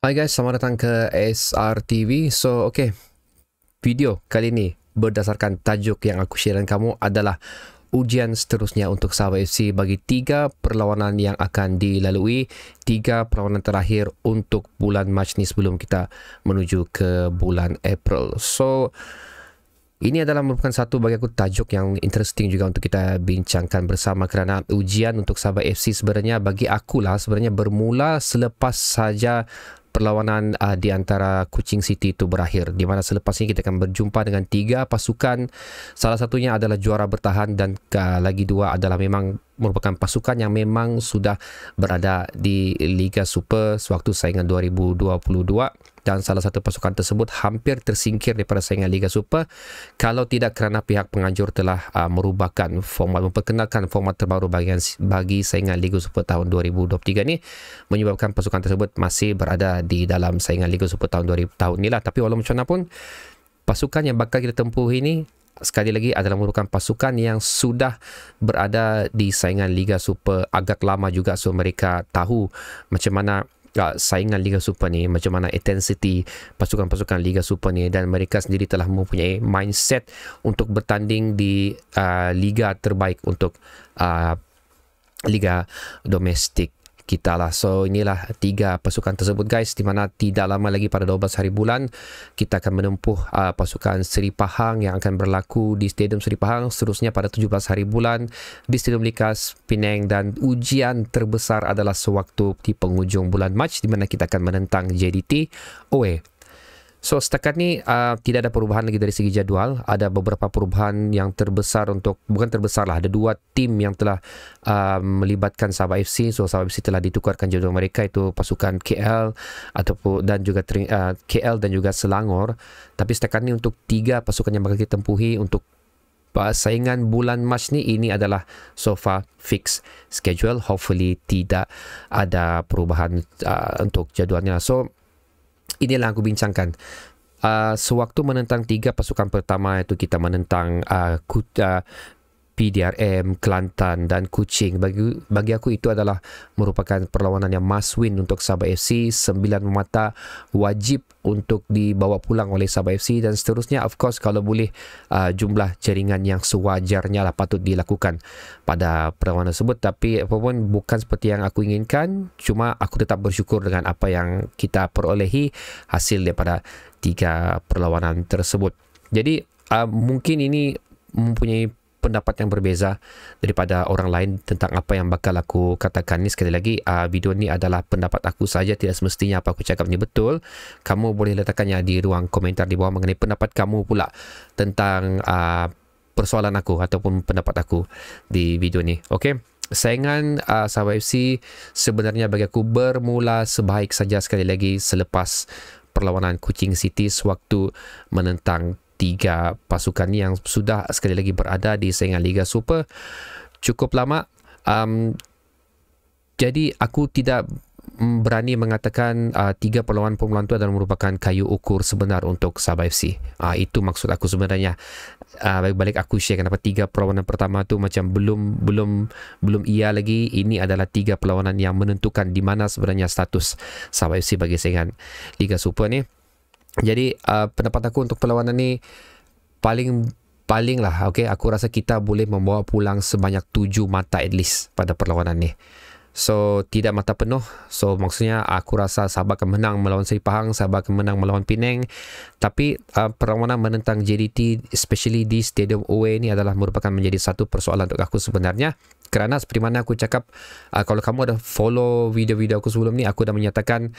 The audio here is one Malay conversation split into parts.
Hai guys, selamat datang ke SRTV. So, okey, Video kali ini berdasarkan tajuk yang aku share dengan kamu adalah ujian seterusnya untuk Sabah FC bagi tiga perlawanan yang akan dilalui. Tiga perlawanan terakhir untuk bulan Mac ni sebelum kita menuju ke bulan April. So, ini adalah merupakan satu bagi aku tajuk yang interesting juga untuk kita bincangkan bersama kerana ujian untuk Sabah FC sebenarnya bagi aku lah sebenarnya bermula selepas saja perlawanan uh, di antara Kuching City itu berakhir di mana selepas ini kita akan berjumpa dengan tiga pasukan salah satunya adalah juara bertahan dan uh, lagi dua adalah memang merupakan pasukan yang memang sudah berada di Liga Super sewaktu saingan 2022 dan salah satu pasukan tersebut hampir tersingkir daripada saingan Liga Super kalau tidak kerana pihak penganjur telah uh, merubahkan format memperkenalkan format terbaru bagian, bagi saingan Liga Super tahun 2023 ni menyebabkan pasukan tersebut masih berada di dalam saingan Liga Super tahun 2000 tahun inilah tapi walaupun macam mana pun pasukan yang bakal kita tempuh ini sekali lagi adalah merupakan pasukan yang sudah berada di saingan Liga Super agak lama juga so mereka tahu macam mana uh, saingan Liga Super ni macam mana intensity pasukan-pasukan Liga Super ni dan mereka sendiri telah mempunyai mindset untuk bertanding di uh, liga terbaik untuk uh, liga domestik kita lah. So inilah tiga pasukan tersebut guys di mana tidak lama lagi pada 12 hari bulan kita akan menempuh uh, pasukan Seri Pahang yang akan berlaku di Stadium Seri Pahang seterusnya pada 17 hari bulan di Stadium Likas Penang dan ujian terbesar adalah sewaktu di penghujung bulan Mac di mana kita akan menentang JDT OE So setakat ni uh, tidak ada perubahan lagi dari segi jadual. Ada beberapa perubahan yang terbesar untuk bukan terbesar lah. Ada dua tim yang telah uh, melibatkan Sabah FC. So Sabah FC telah ditukarkan jadual mereka itu pasukan KL ataupun dan juga uh, KL dan juga Selangor. Tapi setakat ni untuk tiga pasukan yang bakal kita tempuhi untuk persaingan uh, bulan Mac ni ini adalah sofa fix schedule. Hopefully tidak ada perubahan uh, untuk jadualnya. So inilah aku bincangkan uh, sewaktu menentang tiga pasukan pertama itu kita menentang uh, ah, kuta, uh, PDRM, Kelantan dan Kuching. Bagi bagi aku itu adalah merupakan perlawanan yang must win untuk Sabah FC. Sembilan mata wajib untuk dibawa pulang oleh Sabah FC dan seterusnya of course kalau boleh uh, jumlah jaringan yang sewajarnya lah patut dilakukan pada perlawanan tersebut tapi apapun bukan seperti yang aku inginkan cuma aku tetap bersyukur dengan apa yang kita perolehi hasil daripada tiga perlawanan tersebut jadi uh, mungkin ini mempunyai pendapat yang berbeza daripada orang lain tentang apa yang bakal aku katakan ni sekali lagi uh, video ni adalah pendapat aku saja tidak semestinya apa aku cakap ni betul kamu boleh letakkannya di ruang komentar di bawah mengenai pendapat kamu pula tentang uh, persoalan aku ataupun pendapat aku di video ni okey Saingan uh, ah, Sabah FC sebenarnya bagi aku bermula sebaik saja sekali lagi selepas perlawanan Kuching City sewaktu menentang tiga pasukan yang sudah sekali lagi berada di saingan Liga Super cukup lama. Um, jadi aku tidak mm, berani mengatakan uh, tiga perlawanan perlawanan itu adalah merupakan kayu ukur sebenar untuk Sabah FC. Uh, itu maksud aku sebenarnya. Uh, balik balik aku share kenapa tiga perlawanan pertama tu macam belum belum belum ia lagi ini adalah tiga perlawanan yang menentukan di mana sebenarnya status Sabah FC bagi saingan Liga Super ni. Jadi uh, pendapat aku untuk perlawanan ni paling paling lah okay. Aku rasa kita boleh membawa pulang sebanyak tujuh mata at least pada perlawanan ni. So tidak mata penuh. So maksudnya aku rasa Sabah akan menang melawan Seri Pahang, Sabah akan menang melawan Pinang. Tapi uh, perlawanan menentang JDT especially di Stadium OA ni adalah merupakan menjadi satu persoalan untuk aku sebenarnya. Kerana seperti mana aku cakap, uh, kalau kamu ada follow video-video aku sebelum ni, aku dah menyatakan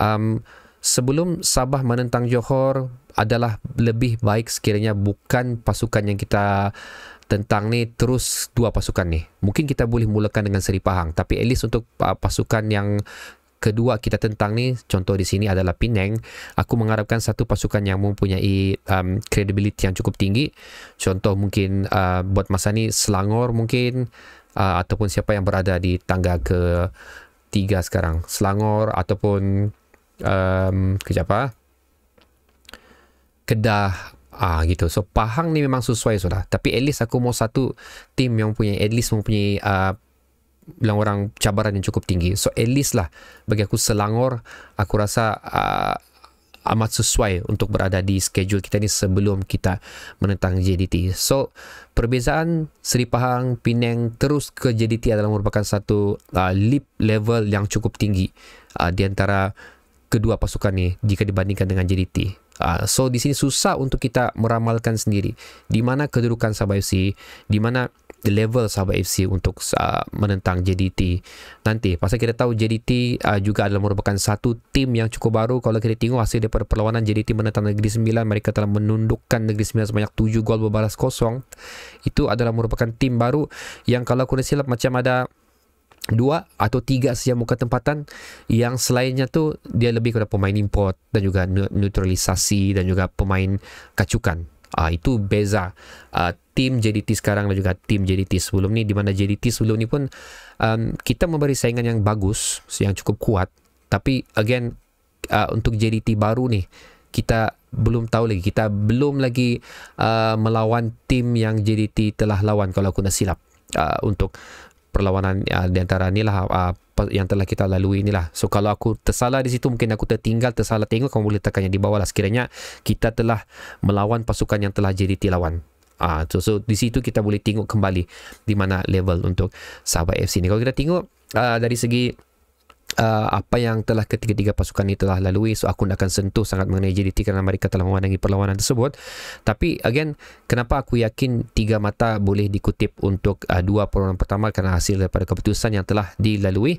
um, sebelum Sabah menentang Johor adalah lebih baik sekiranya bukan pasukan yang kita tentang ni terus dua pasukan ni. Mungkin kita boleh mulakan dengan Seri Pahang tapi at least untuk uh, pasukan yang kedua kita tentang ni contoh di sini adalah Penang aku mengharapkan satu pasukan yang mempunyai um, credibility yang cukup tinggi contoh mungkin uh, buat masa ni Selangor mungkin uh, ataupun siapa yang berada di tangga ke tiga sekarang Selangor ataupun um, kejap ah. Kedah ah gitu. So Pahang ni memang sesuai sudah. Tapi at least aku mau satu tim yang punya at least mempunyai uh, bilang orang cabaran yang cukup tinggi. So at least lah bagi aku Selangor aku rasa uh, amat sesuai untuk berada di schedule kita ni sebelum kita menentang JDT. So perbezaan Seri Pahang, Pinang terus ke JDT adalah merupakan satu uh, leap level yang cukup tinggi uh, di antara kedua pasukan ni jika dibandingkan dengan JDT. Uh, ah, so di sini susah untuk kita meramalkan sendiri di mana kedudukan Sabah FC, di mana the level Sabah FC untuk uh, menentang JDT nanti. Pasal kita tahu JDT uh, ah, juga adalah merupakan satu tim yang cukup baru. Kalau kita tengok hasil daripada perlawanan JDT menentang Negeri Sembilan, mereka telah menundukkan Negeri Sembilan sebanyak 7 gol berbalas kosong. Itu adalah merupakan tim baru yang kalau aku silap macam ada dua atau tiga saja muka tempatan yang selainnya tu dia lebih kepada pemain import dan juga neutralisasi dan juga pemain kacukan uh, itu beza uh, tim JDT sekarang dan juga tim JDT sebelum ni di mana JDT sebelum ni pun um, kita memberi saingan yang bagus yang cukup kuat tapi again uh, untuk JDT baru ni kita belum tahu lagi kita belum lagi uh, melawan tim yang JDT telah lawan kalau aku nak silap uh, untuk perlawanan uh, di antara lah uh, yang telah kita lalui lah. So kalau aku tersalah di situ mungkin aku tertinggal tersalah tengok kamu boleh tekan yang di bawah lah sekiranya kita telah melawan pasukan yang telah JDT lawan. Ah, uh, so, so di situ kita boleh tengok kembali di mana level untuk Sabah FC ni. Kalau kita tengok uh, dari segi uh, apa yang telah ketiga-tiga pasukan ini telah lalui so aku tidak akan sentuh sangat mengenai JDT kerana mereka telah memandangi perlawanan tersebut tapi again kenapa aku yakin tiga mata boleh dikutip untuk uh, dua perlawanan pertama kerana hasil daripada keputusan yang telah dilalui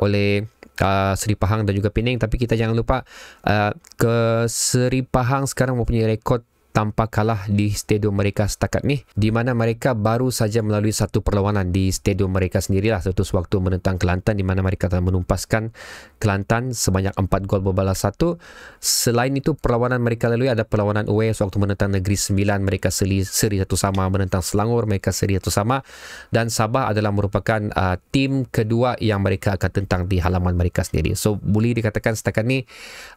oleh uh, Seri Pahang dan juga Pening tapi kita jangan lupa uh, ke Seri Pahang sekarang mempunyai rekod tanpa kalah di stadium mereka setakat ni di mana mereka baru saja melalui satu perlawanan di stadium mereka sendirilah satu waktu menentang Kelantan di mana mereka telah menumpaskan Kelantan sebanyak 4 gol berbalas satu selain itu perlawanan mereka lalui ada perlawanan away e sewaktu menentang Negeri Sembilan mereka seri, seri satu sama menentang Selangor mereka seri satu sama dan Sabah adalah merupakan uh, tim kedua yang mereka akan tentang di halaman mereka sendiri so boleh dikatakan setakat ni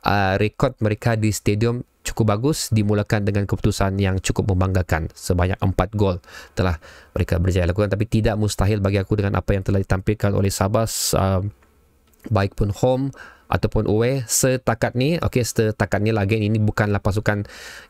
uh, rekod mereka di stadium cukup bagus dimulakan dengan keputusan yang cukup membanggakan sebanyak 4 gol telah mereka berjaya lakukan tapi tidak mustahil bagi aku dengan apa yang telah ditampilkan oleh Sabah uh, um, baik pun home ataupun away setakat ni okey setakat ni lagi ini bukanlah pasukan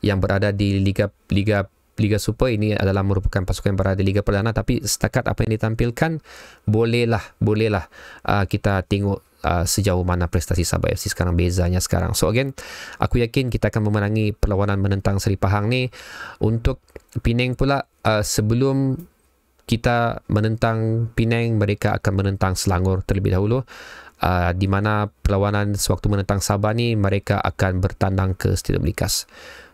yang berada di liga liga Liga Super ini adalah merupakan pasukan yang berada di Liga Perdana tapi setakat apa yang ditampilkan bolehlah bolehlah uh, kita tengok uh, sejauh mana prestasi Sabah FC sekarang bezanya sekarang. So again, aku yakin kita akan memenangi perlawanan menentang Seri Pahang ni. Untuk Penang pula, uh, sebelum kita menentang Penang, mereka akan menentang Selangor terlebih dahulu. Uh, di mana perlawanan sewaktu menentang Sabah ni, mereka akan bertandang ke Stadium Likas.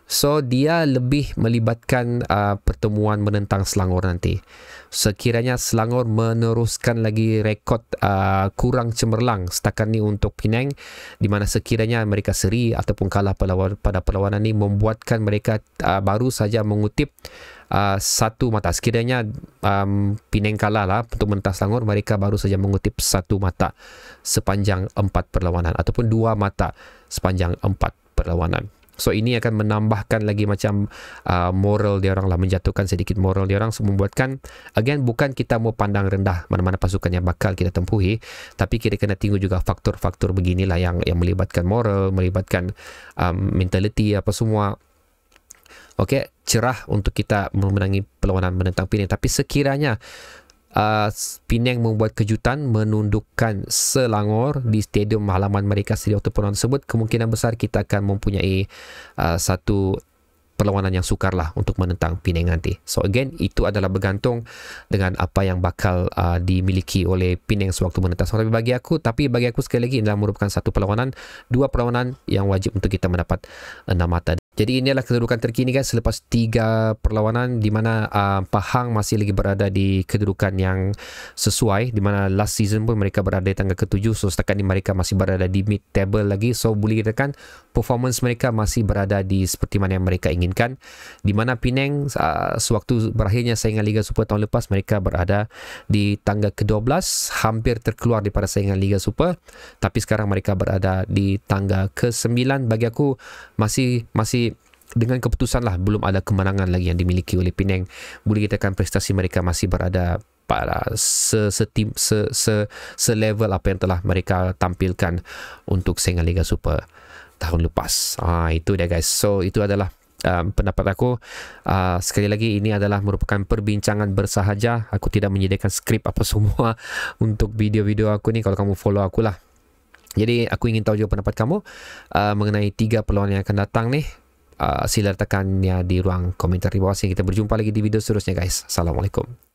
So dia lebih melibatkan uh, pertemuan menentang Selangor nanti. Sekiranya Selangor meneruskan lagi rekod uh, kurang cemerlang setakat ni untuk Penang di mana sekiranya mereka seri ataupun kalah perlawan, pada perlawanan ni membuatkan mereka uh, baru saja mengutip uh, satu mata. Sekiranya um, Penang kalah lah untuk menentang Selangor mereka baru saja mengutip satu mata sepanjang empat perlawanan ataupun dua mata sepanjang empat perlawanan. So ini akan menambahkan lagi macam uh, moral dia orang lah menjatuhkan sedikit moral dia orang so, membuatkan again bukan kita mau pandang rendah mana-mana pasukan yang bakal kita tempuhi tapi kita kena tengok juga faktor-faktor beginilah yang yang melibatkan moral, melibatkan um, mentality apa semua. Okey, cerah untuk kita memenangi perlawanan menentang pilihan tapi sekiranya uh, Penang membuat kejutan menundukkan Selangor di stadium halaman mereka Seri waktu perlawanan tersebut kemungkinan besar kita akan mempunyai uh, satu perlawanan yang sukar lah untuk menentang Penang nanti. So again, itu adalah bergantung dengan apa yang bakal uh, dimiliki oleh Penang sewaktu menentang. So, tapi bagi aku, tapi bagi aku sekali lagi, ini adalah merupakan satu perlawanan, dua perlawanan yang wajib untuk kita mendapat enam mata. Jadi inilah kedudukan terkini kan selepas tiga perlawanan di mana uh, Pahang masih lagi berada di kedudukan yang sesuai di mana last season pun mereka berada di tangga ketujuh so setakat ni mereka masih berada di mid table lagi so boleh katakan performance mereka masih berada di seperti mana yang mereka inginkan di mana Penang uh, sewaktu berakhirnya saingan Liga Super tahun lepas mereka berada di tangga ke-12 hampir terkeluar daripada saingan Liga Super tapi sekarang mereka berada di tangga ke-9 bagi aku masih masih dengan keputusan lah belum ada kemenangan lagi yang dimiliki oleh Penang boleh kita katakan prestasi mereka masih berada pada se se se se level apa yang telah mereka tampilkan untuk saingan Liga Super tahun lepas. Ha, itu dia guys. So itu adalah um, pendapat aku. Uh, sekali lagi ini adalah merupakan perbincangan bersahaja. Aku tidak menyediakan skrip apa semua untuk video-video aku ni. Kalau kamu follow aku lah. Jadi aku ingin tahu juga pendapat kamu uh, mengenai tiga peluang yang akan datang ni. Uh, sila tekan ya di ruang komentar di bawah sini. Kita berjumpa lagi di video seterusnya guys. Assalamualaikum.